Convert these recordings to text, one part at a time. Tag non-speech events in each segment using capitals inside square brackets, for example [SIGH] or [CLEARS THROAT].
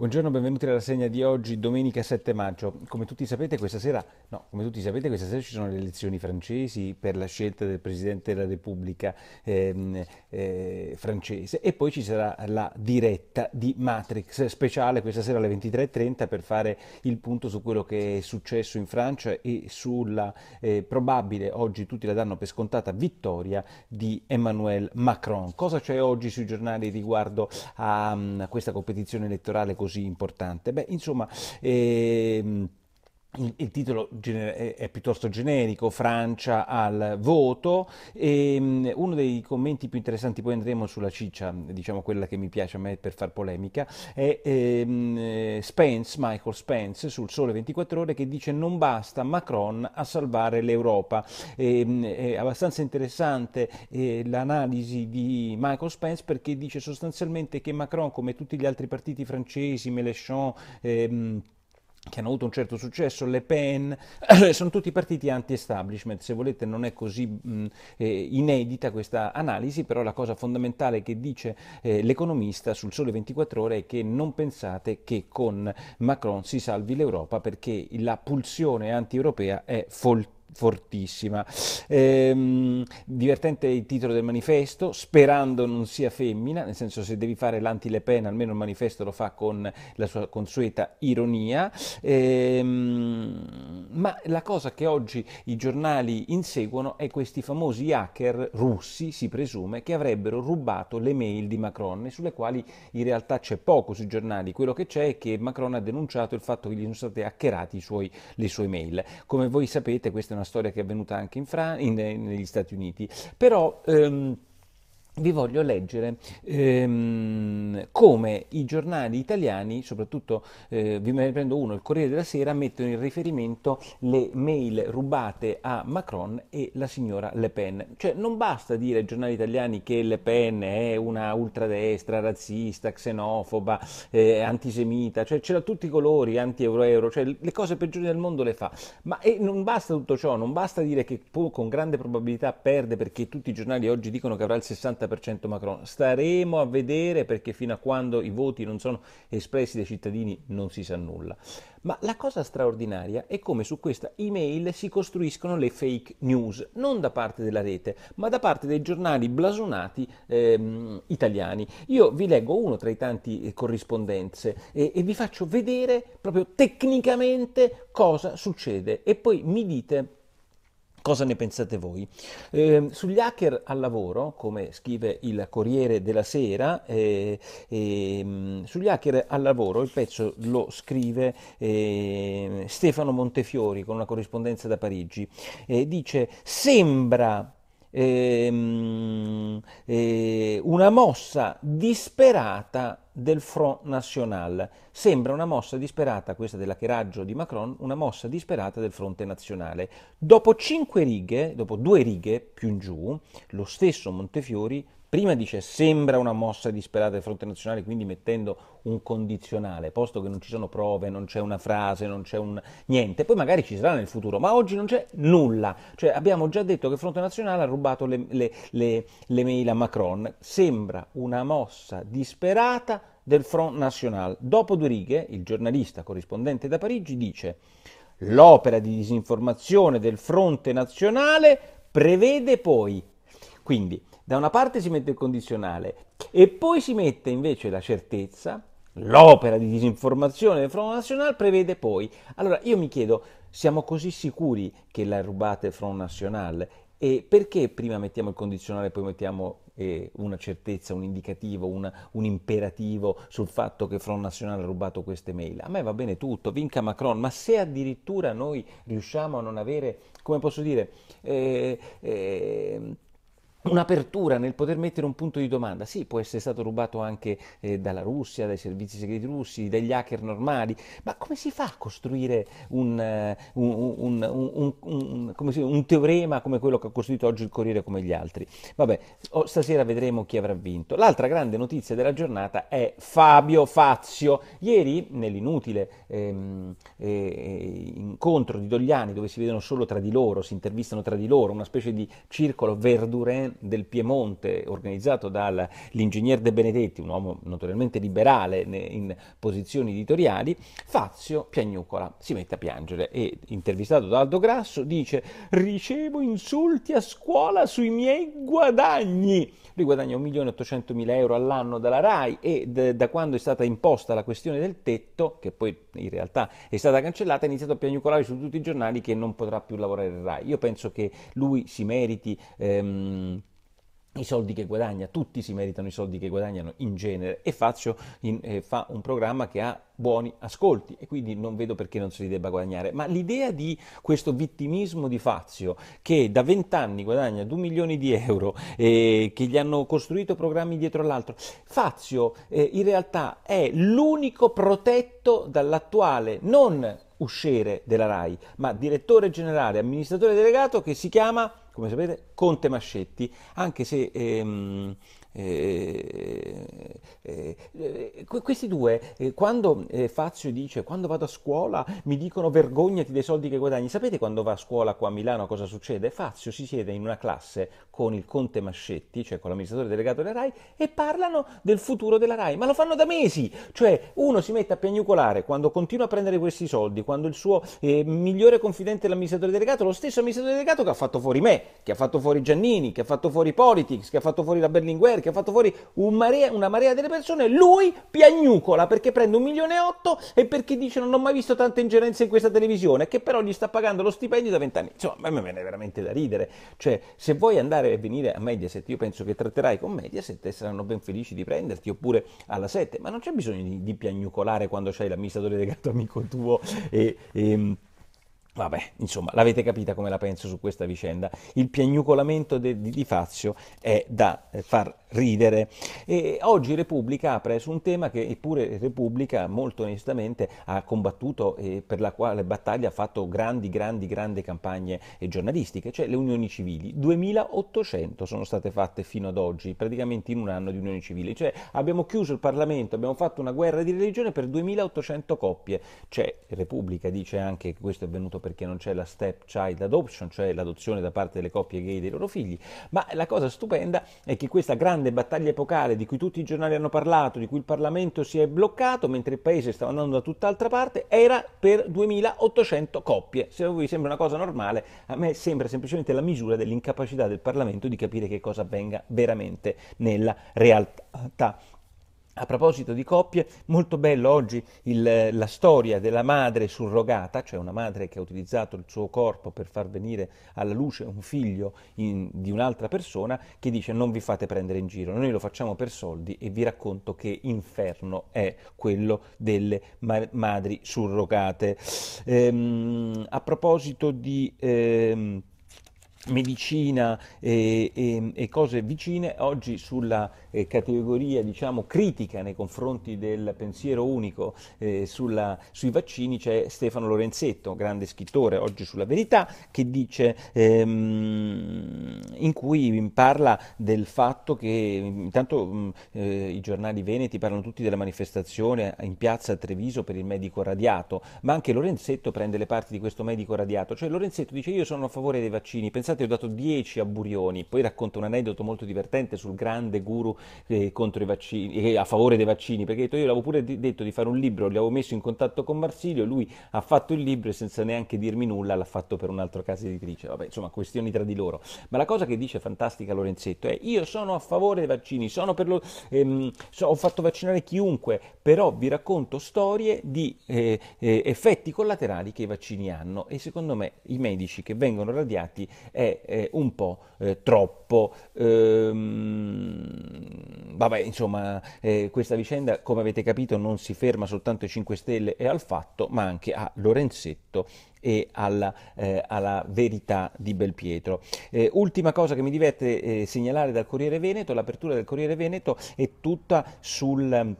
Buongiorno, benvenuti alla rassegna di oggi, domenica 7 maggio. Come tutti sapete questa sera, no, come tutti sapete questa sera ci sono le elezioni francesi per la scelta del Presidente della Repubblica ehm, eh, francese e poi ci sarà la diretta di Matrix speciale questa sera alle 23.30 per fare il punto su quello che è successo in Francia e sulla eh, probabile, oggi tutti la danno per scontata, vittoria di Emmanuel Macron. Cosa c'è oggi sui giornali riguardo a, mm, a questa competizione elettorale così così importante? Beh, insomma... Ehm, il, il, titolo gener- è piuttosto generico, Francia al voto, e ehm, uno dei commenti più interessanti, poi andremo sulla ciccia, diciamo quella che mi piace a me per far polemica, è um, Spence, Michael Spence, sul Sole 24 Ore, che dice non basta Macron a salvare l'Europa. E, ehm, è abbastanza interessante eh, l'analisi di Michael Spence perché dice sostanzialmente che Macron, come tutti gli altri partiti francesi, Mélenchon, ehm, che hanno avuto un certo successo, Le Pen, [CLEARS THROAT] sono tutti partiti anti-establishment, se volete non è così mh, mm, eh, inedita questa analisi, però la cosa fondamentale che dice eh, l'economista sul Sole 24 ore è che non pensate che con Macron si salvi l'Europa perché la pulsione anti-europea è foltissima fortissima. Ehm, divertente il titolo del manifesto, sperando non sia femmina, nel senso se devi fare l'anti-Le Pen almeno il manifesto lo fa con la sua consueta ironia, ehm, ma la cosa che oggi i giornali inseguono è questi famosi hacker russi, si presume, che avrebbero rubato le mail di Macron sulle quali in realtà c'è poco sui giornali, quello che c'è è che Macron ha denunciato il fatto che gli sono state hackerate suoi, le sue mail. Come voi sapete questa è una una storia che è avvenuta anche in Fran- in, negli Stati Uniti, però... Ehm, vi voglio leggere ehm, come i giornali italiani, soprattutto eh, vi prendo uno, il Corriere della Sera, mettono in riferimento le mail rubate a Macron e la signora Le Pen. Cioè non basta dire ai giornali italiani che Le Pen è una ultradestra, razzista, xenofoba, eh, antisemita, cioè ce l'ha tutti i colori, anti-euro-euro, cioè le cose peggiori del mondo le fa. Ma eh, non basta tutto ciò, non basta dire che con grande probabilità perde perché tutti i giornali oggi dicono che avrà il 60% 50% Macron. Staremo a vedere perché fino a quando i voti non sono espressi dai cittadini non si sa nulla. Ma la cosa straordinaria è come su questa email si costruiscono le fake news, non da parte della rete, ma da parte dei giornali blasonati ehm, italiani. Io vi leggo uno tra i tanti eh, corrispondenze e, e vi faccio vedere proprio tecnicamente cosa succede e poi mi dite Cosa ne pensate voi? Eh, sugli hacker al lavoro, come scrive il Corriere della Sera, eh, eh, sugli hacker al lavoro il pezzo lo scrive ehm, Stefano Montefiori con una corrispondenza da Parigi. dice, sembra ehm, eh, una mossa disperata del Front National. Sembra una mossa disperata, questa dell'acheraggio di Macron, una mossa disperata del fronte nazionale. Dopo cinque righe, dopo due righe più in giù, lo stesso Montefiori Prima dice sembra una mossa disperata del fronte nazionale, quindi mettendo un condizionale, posto che non ci sono prove, non c'è una frase, non c'è un niente, poi magari ci sarà nel futuro, ma oggi non c'è nulla. Cioè abbiamo già detto che il fronte nazionale ha rubato le, le, le, le mail a Macron, sembra una mossa disperata del Front National. Dopo due righe, il giornalista corrispondente da Parigi dice l'opera di disinformazione del fronte nazionale prevede poi quindi da una parte si mette il condizionale e poi si mette invece la certezza, l'opera di disinformazione del Front National prevede poi. Allora io mi chiedo, siamo così sicuri che l'ha rubata il Front National? E perché prima mettiamo il condizionale e poi mettiamo eh, una certezza, un indicativo, una, un imperativo sul fatto che Front National ha rubato queste mail? A me va bene tutto, vinca Macron, ma se addirittura noi riusciamo a non avere, come posso dire, eh, eh, un'apertura nel poter mettere un punto di domanda. Sì, può essere stato rubato anche eh, dalla Russia, dai servizi segreti russi, dagli hacker normali, ma come si fa a costruire un, eh, un, un, come si, un, teorema come quello che ha costruito oggi il Corriere come gli altri? Vabbè, oh, stasera vedremo chi avrà vinto. L'altra grande notizia della giornata è Fabio Fazio. Ieri, nell'inutile ehm, eh, eh, incontro di Dogliani, dove si vedono solo tra di loro, si intervistano tra di loro, una specie di circolo verdureno, del Piemonte organizzato dall'ingegner De Benedetti, un uomo notoriamente liberale in posizioni editoriali, Fazio piagnucola, si mette a piangere e intervistato da Aldo Grasso dice ricevo insulti a scuola sui miei guadagni. Lui guadagna 1.800.000 euro all'anno dalla RAI e d- da quando è stata imposta la questione del tetto, che poi in realtà è stata cancellata, ha iniziato a piagnucolare su tutti i giornali che non potrà più lavorare in RAI. Io penso che lui si meriti ehm, i soldi che guadagna, tutti si meritano i soldi che guadagnano in genere e Fazio eh, fa un programma che ha buoni ascolti e quindi non vedo perché non se li debba guadagnare, ma l'idea di questo vittimismo di Fazio che da vent'anni guadagna 2 milioni di euro eh, che gli hanno costruito programmi dietro l'altro, Fazio eh, in realtà è l'unico protetto dall'attuale non usciere della RAI, ma direttore generale, amministratore delegato che si chiama, come sapete, Conte Mascetti, anche se ehm, eh, eh, eh questi due, eh, quando eh, Fazio dice quando vado a scuola mi dicono vergognati dei soldi che guadagni, sapete quando va a scuola qua a Milano cosa succede? Fazio si siede in una classe con il conte Mascetti, cioè con l'amministratore delegato della RAI, e parlano del futuro della RAI, ma lo fanno da mesi, cioè uno si mette a piagnucolare quando continua a prendere questi soldi, quando il suo migliore confidente è l'amministratore delegato, lo stesso amministratore delegato che ha fatto fuori me, che ha fatto fuori Giannini, che ha fatto fuori Politics, che ha fatto fuori la Berlinguer, Berlusconi che ha fatto fuori un marea, una marea delle persone, lui piagnucola perché prende un milione e otto e perché dice non ho mai visto tante ingerenze in questa televisione, che però gli sta pagando lo stipendio da vent'anni. Insomma, a me viene veramente da ridere. Cioè, se vuoi andare e venire a Mediaset, io penso che tratterai con Mediaset e saranno ben felici di prenderti, oppure alla 7, ma non c'è bisogno di, di piagnucolare quando c'hai l'amministratore legato amico tuo e, e Vabbè, insomma, l'avete capita come la penso su questa vicenda. Il piagnucolamento de, di, di Fazio è da eh, far ridere. E oggi Repubblica apre su un tema che eppure Repubblica molto onestamente ha combattuto e per la quale battaglia ha fatto grandi, grandi, grandi campagne giornalistiche, cioè le unioni civili. 2800 sono state fatte fino ad oggi, praticamente in un anno di unioni civili. Cioè abbiamo chiuso il Parlamento, abbiamo fatto una guerra di religione per 2800 coppie. Cioè Repubblica dice anche che questo è venuto perché non c'è la step child adoption, cioè l'adozione da parte delle coppie gay dei loro figli, ma la cosa stupenda è che questa grande battaglia epocale di cui tutti i giornali hanno parlato, di cui il Parlamento si è bloccato mentre il paese stava andando da tutt'altra parte, era per 2800 coppie. Se a voi sembra una cosa normale, a me sembra semplicemente la misura dell'incapacità del Parlamento di capire che cosa avvenga veramente nella realtà. A proposito di coppie, molto bello oggi il, la storia della madre surrogata, cioè una madre che ha utilizzato il suo corpo per far venire alla luce un figlio in, di un'altra persona, che dice non vi fate prendere in giro, noi lo facciamo per soldi e vi racconto che inferno è quello delle ma- madri surrogate. Ehm, a proposito di... Ehm, medicina e, e, e, cose vicine, oggi sulla eh, categoria diciamo, critica nei confronti del pensiero unico eh, sulla, sui vaccini c'è Stefano Lorenzetto, grande scrittore oggi sulla verità, che dice ehm, in cui parla del fatto che intanto mm, eh, i giornali veneti parlano tutti della manifestazione in piazza Treviso per il medico radiato, ma anche Lorenzetto prende le parti di questo medico radiato, cioè Lorenzetto dice io sono a favore dei vaccini, pensate ho dato 10 a Burioni, poi racconta un aneddoto molto divertente sul grande guru eh, vaccini, eh, a favore dei vaccini, perché detto, io l'avevo pure detto di fare un libro, gli avevo messo in contatto con Marsilio, lui ha fatto il libro e senza neanche dirmi nulla l'ha fatto per un altro caso editrice, vabbè insomma questioni tra di loro, ma la cosa che che dice fantastica Lorenzetto è io sono a favore dei vaccini, sono lo, ehm, so, ho fatto vaccinare chiunque, però vi racconto storie di eh, eh, effetti collaterali che i vaccini hanno e secondo me i medici che vengono radiati è, è un po' eh, troppo. Ehm, vabbè, insomma, eh, questa vicenda, come avete capito, non si ferma soltanto ai 5 Stelle e al fatto, ma anche a Lorenzetto e alla, eh, alla verità di Belpietro. Eh, ultima cosa che mi diverte eh, segnalare dal Corriere Veneto, l'apertura del Corriere Veneto è tutta sul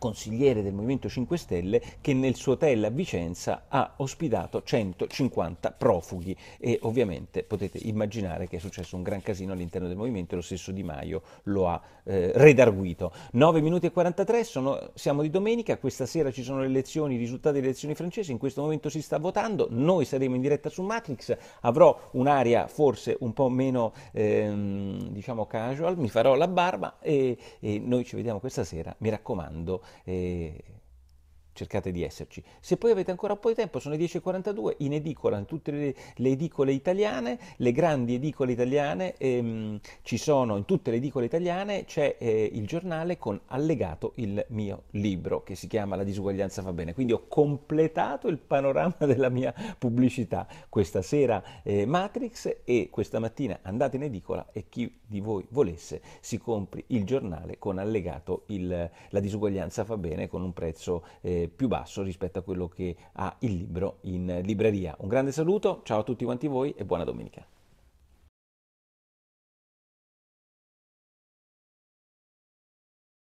consigliere del Movimento 5 Stelle, che nel suo hotel a Vicenza ha ospitato 150 profughi e ovviamente potete immaginare che è successo un gran casino all'interno del Movimento e lo stesso Di Maio lo ha eh, redarguito. 9 minuti e 43, sono, siamo di domenica, questa sera ci sono le elezioni, i risultati delle elezioni francesi, in questo momento si sta votando, noi saremo in diretta su Matrix, avrò un'aria forse un po' meno ehm, diciamo casual, mi farò la barba e, e noi ci vediamo questa sera, mi raccomando 诶。cercate di esserci. Se poi avete ancora un po' di tempo, sono le 10.42 in edicola, in tutte le, le, edicole italiane, le grandi edicole italiane, ehm, ci sono in tutte le edicole italiane, c'è eh, il giornale con allegato il mio libro che si chiama La disuguaglianza va bene. Quindi ho completato il panorama della mia pubblicità. Questa sera eh, Matrix e questa mattina andate in edicola e chi di voi volesse si compri il giornale con allegato il, La disuguaglianza va bene con un prezzo eh, più basso rispetto a quello che ha il libro in libreria. Un grande saluto, ciao a tutti quanti voi e buona domenica.